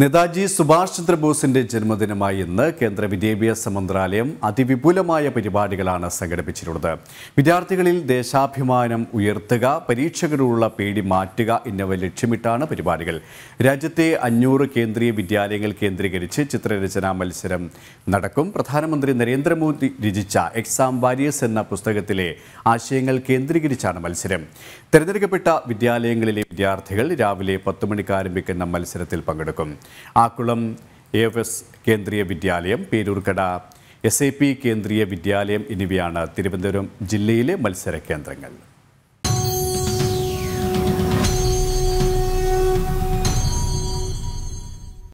നേതാജി സുഭാഷ് ചന്ദ്രബോസിന്റെ ജന്മദിനമായി ഇന്ന് കേന്ദ്ര വിദ്യാഭ്യാസ മന്ത്രാലയം അതിവിപുലമായ പരിപാടികളാണ് സംഘടിപ്പിച്ചിട്ടുള്ളത് വിദ്യാർത്ഥികളിൽ ദേശാഭിമാനം ഉയർത്തുക പരീക്ഷകളോടുള്ള പേടി മാറ്റുക എന്നിവ ലക്ഷ്യമിട്ടാണ് പരിപാടികൾ രാജ്യത്തെ അഞ്ഞൂറ് കേന്ദ്രീയ വിദ്യാലയങ്ങൾ കേന്ദ്രീകരിച്ച് ചിത്രരചനാ മത്സരം നടക്കും പ്രധാനമന്ത്രി നരേന്ദ്രമോദി രചിച്ച എക്സാം വാരിയേഴ്സ് എന്ന പുസ്തകത്തിലെ ആശയങ്ങൾ കേന്ദ്രീകരിച്ചാണ് മത്സരം തെരഞ്ഞെടുക്കപ്പെട്ട വിദ്യാലയങ്ങളിലെ വിദ്യാർത്ഥികൾ രാവിലെ പത്തുമണിക്ക് മണിക്ക് ആരംഭിക്കുന്ന മത്സരത്തിൽ പങ്കെടുക്കും Akkulam A F S Kendriya Vidyalaya Peroorkada S A P Kendriya Vidyalaya എന്നിവയാണ് തിരുവനന്തപുരം ജില്ലയിലെ മത്സര കേന്ദ്രങ്ങൾ